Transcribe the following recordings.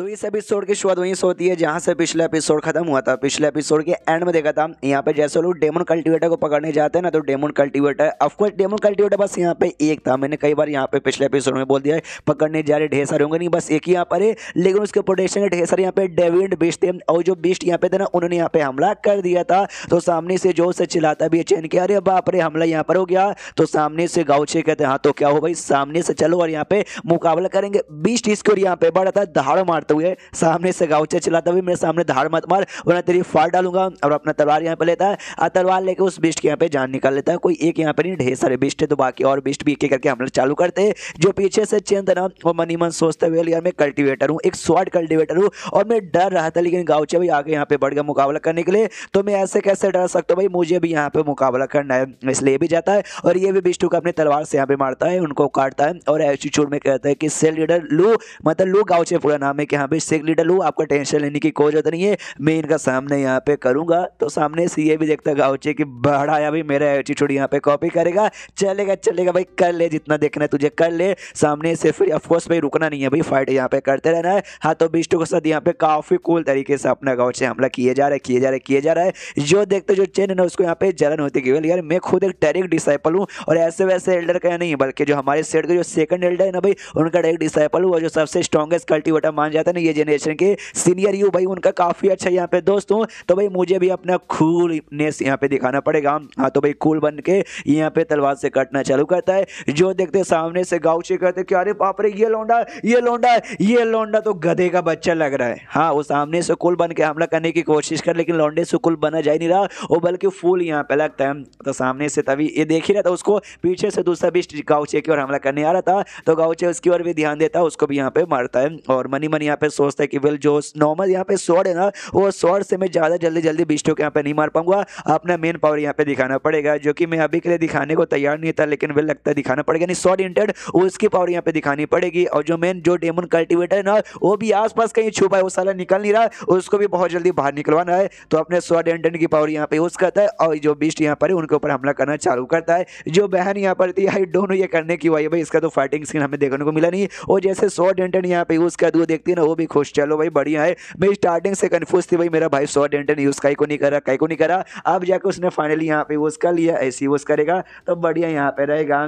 तो इस एपिसोड की शुरुआत वहीं से होती है जहाँ से पिछले एपिसोड खत्म हुआ था पिछले एपिसोड के एंड में देखा था यहाँ पे जैसे लोग डेमन कल्टिवेटर को पकड़ने जाते हैं ना तो demon cultivator of course demon cultivator बस यहाँ पे एक था मैंने कई बार यहाँ पे पिछले एपिसोड में बोल दिया है पकड़ने जा रहे ढेर सारे होंगे नहीं बस एक ही यहाँ पर है लेकिन उसके प्रोटेक्शन के ढेर सारे यहाँ पे डेविड बिस्ट थे और जो बिस्ट यहाँ पे थे ना उन्होंने यहाँ पे हमला कर दिया था तो सामने से जोर से चिल्लाता भी है चैन किया अरे बाप रे हमला यहाँ पर हो गया तो सामने से गाउचे कहते हैं हाँ तो क्या हो भाई सामने से चलो और यहाँ पे मुकाबला करेंगे बिस्ट इसके और यहाँ पे बढ़ा था दहाड़ मारता चलाते हुए सामने से गाउचा चलाते हुए मेरे सामने धार मत मार वरना तेरी फाड़ डालूंगा और अपना तलवार यहाँ पर लेता है तलवार लेके उस बिस्ट के यहाँ पे जान निकाल लेता है कोई एक यहाँ पर नहीं ढेर सारे बिस्ट है तो बाकी और बिस्ट भी एक करके हम लोग चालू करते हैं जो पीछे से ना वो मनी मन सोचते हुए यार मैं कल्टिवेटर हूँ एक शॉर्ट कल्टिवेटर हूँ और मैं डर रहा था लेकिन गाउचे भाई आगे यहाँ पे बढ़ गया मुकाबला करने के लिए तो मैं ऐसे कैसे डर सकता हूँ भाई मुझे भी यहाँ पे मुकाबला करना है इसलिए भी जाता है और ये भी बिस्टू को अपने तलवार से यहाँ पे मारता है उनको काटता है और एटीट्यूड में कहता है कि सेल लीडर लू मतलब लू गाउचे पूरा नाम है कि यहाँ पे सिक लीडर हूँ आपका टेंशन लेने की कोई जरूरत नहीं है मैं इनका सामने यहाँ पे करूँगा तो सामने सी भी देखता गाउचे कि बढ़ाया भी मेरा एटीट्यूड यहाँ पे कॉपी करेगा चलेगा चलेगा भाई कर ले जितना देखना है तुझे कर ले सामने से फिर अफकोर्स भाई रुकना नहीं है भाई फाइट यहाँ पे करते रहना है हाँ तो बिस्टो के साथ यहाँ पे काफ़ी कूल तरीके से अपना गाउचे हमला किया जा रहा है किया जा रहा है किया जा रहा है जो देखते जो चेन है ना उसको यहाँ पे जलन होती केवल यार मैं खुद एक डायरेक्ट डिसाइपल हूँ और ऐसे वैसे एल्डर का नहीं बल्कि जो हमारे सेट के जो सेकंड एल्डर है ना भाई उनका डायरेक्ट डिसाइपल हूँ जो सबसे स्ट्रॉगेस्ट कल्टीवेटर मान जाता है पता नहीं ये जनरेशन के सीनियर यू भाई उनका काफ़ी अच्छा यहाँ पे दोस्तों तो भाई मुझे भी अपना कूलनेस यहाँ पे दिखाना पड़ेगा हाँ तो भाई कूल बन के यहाँ पे तलवार से कटना चालू करता है जो देखते सामने से गाउचे करते कि अरे बाप रे ये लौंडा ये लौंडा ये लौंडा तो गधे का बच्चा लग रहा है हाँ वो सामने से कुल बन के हमला करने की कोशिश कर लेकिन लौंडे से कुल बना जा ही नहीं रहा वो बल्कि फूल यहाँ पे लगता है तो सामने से तभी ये देख ही रहा था उसको पीछे से दूसरा भी गाउचे की ओर हमला करने आ रहा था तो गाउचे उसकी ओर भी ध्यान देता है उसको भी यहाँ पे मारता है और मनी मनी यहाँ पे सोचता है कि वेल जो नॉर्मल यहाँ पे शॉर्ट है ना वो शॉर्ट से मैं ज़्यादा जल्दी जल्दी बिस्टों के यहाँ पे नहीं मार पाऊंगा अपना मेन पावर यहाँ पे दिखाना पड़ेगा जो कि मैं अभी के लिए दिखाने को तैयार नहीं था लेकिन वेल लगता है दिखाना पड़ेगा यानी शॉर्ट इंटेड उसकी पावर यहाँ पे दिखानी पड़ेगी और जो मेन जो डेमन कल्टिवेटर है ना वो भी आस कहीं छुपा है वो सारा निकल नहीं रहा उसको भी बहुत जल्दी बाहर निकलवाना है तो अपने शॉर्ट इंटेंट की पावर यहाँ पे यूज़ करता है और जो बिस्ट यहाँ पर उनके ऊपर हमला करना चालू करता है जो बहन यहाँ पर थी आई डोंट नो ये करने की हुआ भाई इसका तो फाइटिंग सीन हमें देखने को मिला नहीं और जैसे शॉर्ट इंटेंट यहाँ पे यूज़ कर वो देखती वो भी खुश चलो भाई बढ़िया है मैं स्टार्टिंग से कन्फ्यूज थी भाई मेरा भाई सौ डेंटन यूज़ काई को नहीं करा कहीं को नहीं करा अब जाकर उसने फाइनली यहाँ पे यूज़ कर लिया ऐसे यूज़ करेगा तो बढ़िया यहाँ पे रहेगा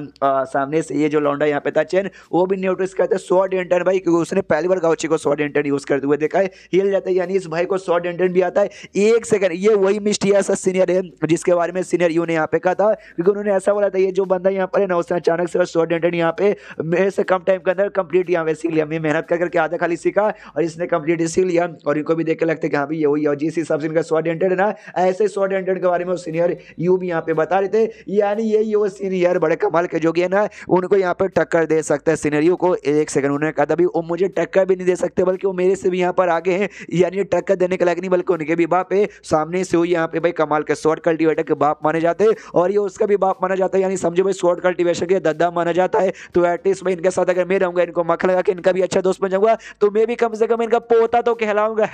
सामने से ये जो लौंडा यहाँ पे था चैन वो भी नोटिस करते सौ डेंटन भाई क्योंकि उसने पहली बार गाउची को सौ डेंटन यूज़ करते हुए देखा है हिल जाता है यानी इस भाई को सौ डेंटन भी आता है एक सेकंड ये वही मिस्टिया सा सीनियर है जिसके बारे में सीनियर यू ने यहाँ पे कहा था क्योंकि उन्होंने ऐसा बोला था ये जो बंदा यहाँ पर है ना उसने अचानक से सौ डेंटन यहाँ पे मेरे से कम टाइम के अंदर कंप्लीट यहाँ पे सीख लिया मैं मेहनत कर करके आधा खाली सीखा देखा और इसने कंप्लीट इसी लिया और इनको भी देख के लगता है कि हाँ भाई ये वही और जिस हिसाब से इनका शॉर्ट एंटेड है ना ऐसे शॉर्ट एंटेड के बारे में सीनियर यू भी यहाँ पे बता रहे थे यानी ये वो सीनियर बड़े कमाल के जो कि है ना उनको यहाँ पर टक्कर दे सकता है सीनियर यू को एक सेकंड उन्होंने कहा था भी वो मुझे टक्कर भी नहीं दे सकते बल्कि वो मेरे से भी यहाँ पर आगे हैं यानी टक्कर देने के लायक नहीं बल्कि उनके भी बाप है सामने से वो यहाँ पे भाई कमाल के शॉर्ट कल्टिवेटर के बाप माने जाते हैं और ये उसका भी बाप माना जाता है यानी समझो भाई शॉर्ट कल्टिवेशन के दद्दा माना जाता है तो एटलीस्ट मैं इनके साथ अगर मैं रहूँगा इनको मख लगा के इनका भी अच्छा दोस्त बन जाऊंगा तो मैं भी कम से कम इनका पोता तो कहलाऊंगा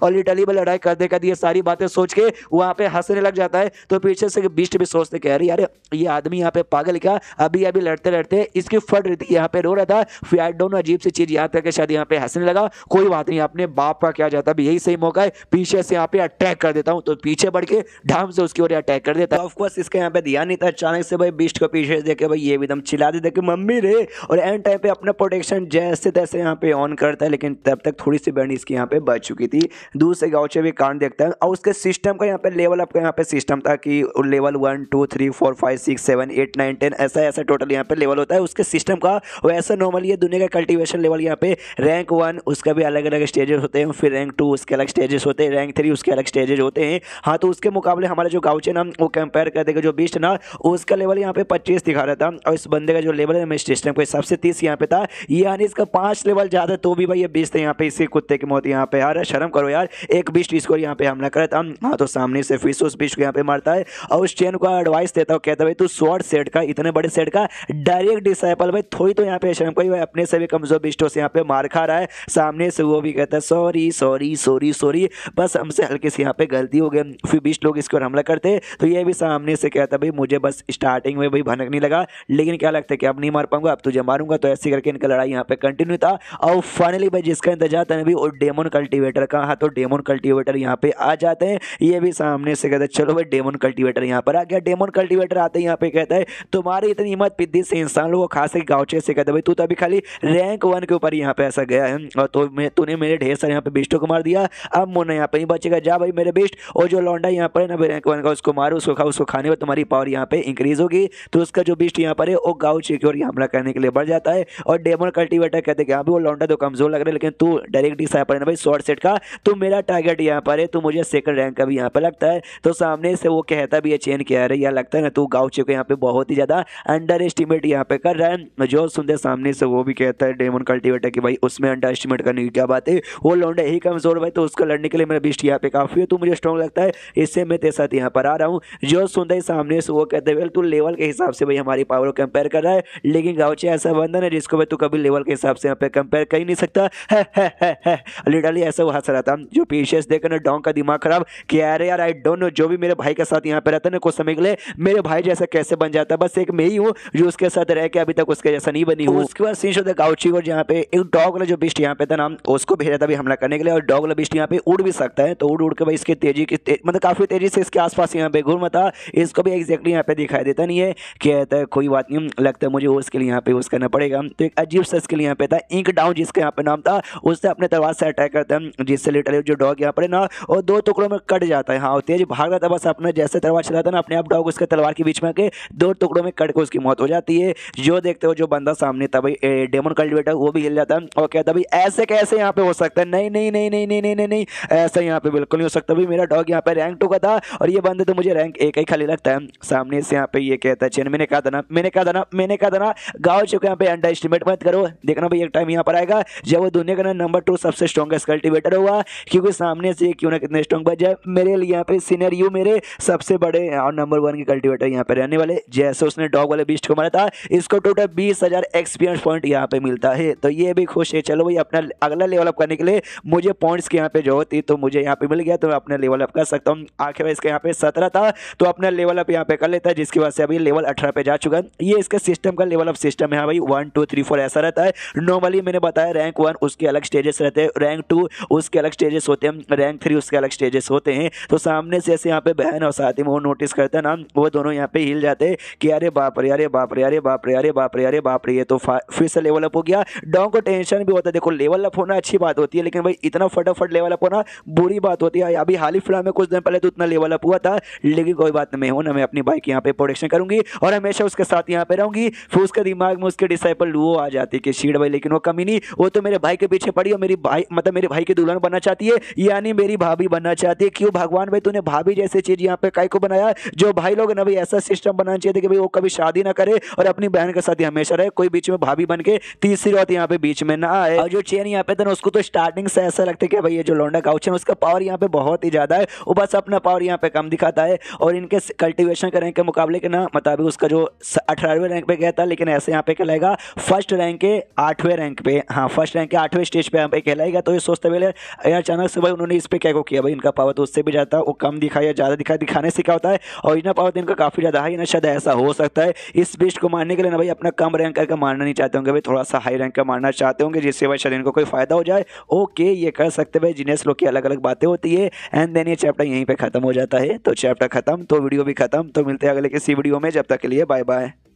और लिटली में लड़ाई कर देगा ये सारी बातें सोच के वहां पे हंसने लग जाता है तो पीछे से बीस्ट भी सोचते कह रही यार ये आदमी यहाँ पे पागल क्या अभी अभी लड़ते लड़ते इसकी फट रही थी यहाँ पे रो रहा था फिर आई अजीब सी चीज़ याद करके शायद यहाँ पे हंसने लगा कोई बात नहीं अपने बाप का क्या जाता अभी यही सही मौका है पीछे से यहाँ पे अटैक कर देता हूँ तो पीछे बढ़ के ढाम से उसकी ओर अटैक कर देता है ऑफकोर्स तो इसका यहाँ पे ध्यान नहीं था अचानक से भाई बिस्ट को पीछे देखे भाई ये भी एकदम चिल्ला देते कि मम्मी रे और एंड टाइम पे अपना प्रोटेक्शन जैसे तैसे यहाँ पे ऑन करता है लेकिन तब तक थोड़ी सी बैंड इसकी यहाँ पे बच चुकी थी दूसरे गाँव से भी कांड देखता है और उसके सिस्टम का यहाँ पे लेवल आपका यहाँ पे सिस्टम था कि level one two three four five six seven eight nine ten ऐसा ऐसा टोटल यहाँ पे लेवल होता है उसके सिस्टम का वैसा नॉर्मली है दुनिया का कल्टिवेशन लेवल यहाँ पे रैंक वन उसका भी अलग अलग स्टेजेस होते हैं फिर रैंक टू उसके अलग स्टेजेस होते हैं रैंक थ्री उसके अलग स्टेजेस होते हैं हाँ तो उसके मुकाबले हमारे जो गाउचे ना वो कंपेयर कर देगा जो बीस्ट ना उसका लेवल यहाँ पे पच्चीस दिखा रहा था और इस बंदे का जो लेवल है सिस्टम के हिसाब से तीस यहाँ पे था यानी इसका पाँच लेवल ज़्यादा तो भी भाई ये बीस थे यहाँ पे इसी कुत्ते की मौत यहाँ पे यार शर्म करो यार एक बीस बीस्ट को यहाँ पे हमला करता हम हाँ तो सामने से फिर उस बीस्ट को यहाँ पे मारता है और उस चेन को एडवाइस देता हूँ कहता भाई तू शॉर्ट सेट का इतने बड़े सेट का डायरेक्ट डिसाइपल भाई थोड़ी तो यहाँ पे शर्म कोई भाई अपने से भी कमजोर बिस्टों से यहाँ पे मार खा रहा है सामने से वो भी कहता है सॉरी सॉरी सॉरी सॉरी बस हमसे हल्के से यहाँ पे गलती हो गई फिर बीस लोग इसके ऊपर हमला करते तो ये भी सामने से कहता भाई मुझे बस स्टार्टिंग में भाई भनक नहीं लगा लेकिन क्या लगता है कि अब नहीं मार पाऊंगा अब तुझे मारूंगा तो ऐसे करके इनका लड़ाई यहाँ पे कंटिन्यू था और फाइनली जिसका इंतजार था अभी और डेमन कल्टीवेटर का हाँ तो डेमोन कल्टीवेटर यहाँ पे आ जाते हैं ये भी सामने से कहते हैं चलो भाई डेमोन कल्टीवेटर यहाँ पर आ गया डेमोन कल्टीवेटर आते हैं यहाँ पे कहता है तुम्हारी इतनी हिम्मत पिद्दी से इंसान लोग खास कर गाँव से कहते भाई तू तो अभी खाली रैंक वन के ऊपर यहाँ पे ऐसा गया है और तो मैं तूने मेरे ढेर सारे यहाँ पे बेस्टों को मार दिया अब मुन्ना यहाँ पर ही बचेगा जा भाई मेरे बिस्ट और जो लौंडा यहाँ पर है ना रैंक वन का उसको मारो उसको खाओ उसको खाने पर तुम्हारी पावर यहाँ पे इंक्रीज होगी तो उसका जो बिस्ट यहाँ पर है वो गाँव की ओर हमला करने के लिए बढ़ जाता है और डेमोन कल्टीवेटर कहते हैं कि हाँ भी वो लौंडा तो कमजोर लग रहा लेकिन तू डायरेक्ट डिसाइड पर भाई शॉर्ट सेट का तो मेरा टारगेट यहाँ पर है तो मुझे सेकंड रैंक का भी यहाँ पर लगता है तो सामने से वो कहता भी है चेन क्या है यहाँ लगता है ना तू गाउचे को यहाँ पे बहुत ही ज़्यादा अंडर एस्टिमेट यहाँ पे कर रहा है जो सुनते सामने से वो भी कहता है डेमन कल्टिवेटर की भाई उसमें अंडर एस्टिमेट करने की क्या बात है वो लौंडा ही कमज़ोर भाई तो उसको लड़ने के लिए मेरा बिस्ट यहाँ पे काफ़ी है तो मुझे स्ट्रॉन्ग लगता है इससे मैं तेरे साथ यहाँ पर आ रहा हूँ जो सुनते ही सामने से वो कहते हैं तू लेवल के हिसाब से भाई हमारी पावर को कंपेयर कर रहा है लेकिन गाउचे ऐसा बंधन है जिसको भाई तू कभी लेवल के हिसाब से यहाँ पे कंपेयर कर ही नहीं सकता लिटरली ऐसे वो हंस रहा था जो पीशियस देखे ना डोंग का दिमाग खराब किया अरे यार आई डोंट नो जो भी मेरे भाई के साथ यहाँ पे रहता ना कुछ समय के लिए मेरे भाई जैसा कैसे बन जाता है बस एक मैं ही हूँ जो उसके साथ रह के अभी तक उसके जैसा नहीं बनी हूँ उसके बाद सीन गाउची और जहाँ पे एक डॉग वाला जो बिस्ट यहाँ पे था नाम उसको भेजा था भी हमला करने के लिए और डॉग वाला बिस्ट यहाँ पे उड़ भी सकता है तो उड़ उड़ के भाई इसकी तेजी की मतलब काफ़ी तेजी से इसके आसपास यहाँ पे घूम था इसको भी एग्जैक्टली यहाँ पे दिखाई देता नहीं है कहता है तो कोई बात नहीं लगता है मुझे उसके लिए यहाँ पे यूज़ करना पड़ेगा तो एक अजीब सा इसके लिए यहाँ पे था इंक डाउन जिसका यहाँ पे नाम था उससे अपने तलवार से अटैक करता है जिससे लिटरली जो डॉग यहाँ पर ना और दो टुकड़ों में कट जाता है हाँ तेज भाग रहा था बस अपने जैसे तलवार चलाता ना अपने आप डॉग उसके तलवार के बीच में आके दो टुकड़ों में कट के उसकी मौत हो जाती है जो देखते हो जो बंदा सामने था भाई डेमन कल्टिवेटर वो भी हिल जाता है और कहता भाई ऐसे कैसे यहाँ पे हो सकता है नहीं नहीं नहीं नहीं नहीं नहीं नहीं ऐसा यहाँ पे बिल्कुल नहीं हो सकता भाई मेरा डॉग यहाँ पे रैंक टू का था और ये बंदे तो मुझे रैंक एक ही खाली लगता है सामने से यहाँ पे ये कहता है मैंने कहा था ना मैंने कहा था ना मैंने कहा था ना गाँव चुके यहाँ पे अंडर एस्टिमेट मत करो देखना भाई एक टाइम यहाँ पर आएगा जब वो दुनिया का नंबर टू सबसे स्ट्रॉगेस्ट कल्टिवेटर हुआ क्योंकि सामने से क्यों ना कितने स्ट्रॉन्ग बच जाए मेरे लिए यहाँ पे सीनियर यू मेरे सबसे बड़े और नंबर वन के कल्टिवेटर यहाँ पे रहने वाले जैसे उसने डॉग वाले बीस्ट को मारा था इसको टोटल बीस हजार एक्सपीरियंस पॉइंट यहाँ पे मिलता है तो ये भी खुश है चलो भाई अपना अगला लेवल अप करने के लिए मुझे पॉइंट्स के यहाँ पे जो होती तो मुझे यहाँ पे मिल गया तो मैं अपना लेवल अप कर सकता हूँ आखिर इसके यहाँ पे सत्रह था तो अपना लेवल अप यहाँ पे कर लेता है जिसकी वजह से अभी लेवल अठारह पे जा चुका है ये इसका सिस्टम का लेवल अप सिस्टम है हाँ भाई वन टू थ्री फोर ऐसा रहता है नॉर्मली मैंने बताया रैंक वन उसके अलग स्टेजेस रहते हैं रैंक टू उसके अलग स्टेजेस होते हैं रैंक थ्री उसके अलग स्टेजेस होते हैं तो सामने से ऐसे यहाँ पे बहन और साथी में वो नोटिस करते हैं ना वो दोनों यहाँ पे हिल जाते हैं कि अरे बाप रे अरे बाप रे अरे बाप रे अरे बाप रे अरे बाप रे ये तो फिर से लेवल अप हो गया डॉन्ग को टेंशन भी होता है देखो लेवल अप होना अच्छी बात होती है लेकिन भाई इतना फटाफट लेवल अप होना बुरी बात होती है अभी हाल ही फिलहाल में कुछ दिन पहले तो उतना लेवल अप हुआ था लेकिन कोई बात नहीं ना मैं अपनी बाइक यहाँ पे प्रोडक्शन करूंगी और हमेशा उसके साथ यहाँ पे रहूंगी फिर उसके दिमाग में उसके डिसाइपल वो आ जाती है कि शीड भाई लेकिन वो कमी नहीं वो तो मेरे भाई भाई के पीछे पड़ी और मेरी भाई मतलब मेरे भाई की दुल्हन बनना चाहती है यानी मेरी भाभी बनना चाहती है क्यों भगवान भाई तूने भाभी जैसे चीज़ यहाँ पे काय को बनाया जो भाई लोग ना भाई ऐसा सिस्टम बनाना चाहिए कि भाई वो कभी शादी ना करे और अपनी बहन के साथ हमेशा रहे कोई बीच में भाभी बन के तीसरी बात यहाँ पे बीच में ना आए और जो चेन यहाँ पे था ना उसको तो स्टार्टिंग से ऐसा लगता है कि भाई ये जो लौंडा काउच है उसका पावर यहाँ पे बहुत ही ज़्यादा है वो बस अपना पावर यहाँ पे कम दिखाता है और इनके कल्टिवेशन के रैंक के मुकाबले के ना मुताबिक उसका जो अठारहवें रैंक पे गया था लेकिन ऐसे यहाँ पे कहलाएगा फर्स्ट रैंक के आठवें रैंक पे हाँ फर्स्ट रैंक के आठवें स्टेज पे पे कहलाएगा तो ये सोचते पहले यार अचानक से भाई उन्होंने इस पर क्या को किया भाई इनका पावर तो उससे भी ज़्यादा वो कम दिखाई या ज़्यादा दिखाई दिखाने से क्या होता है और इतना पावर तो इनका काफ़ी ज़्यादा है ना शायद ऐसा हो सकता है इस बीस्ट को मारने के लिए ना भाई अपना कम रैंक करके मारना नहीं चाहते होंगे भाई थोड़ा सा हाई रैंक का मारना चाहते होंगे जिससे भाई शायद इनको कोई फ़ायदा हो जाए ओके ये कर सकते भाई जिनेस लोग की अलग अलग बातें होती है एंड देन ये चैप्टर यहीं पर खत्म हो जाता है तो चैप्टर खत्म तो वीडियो भी खत्म तो मिलते हैं अगले किसी वीडियो में जब तक के लिए बाय बाय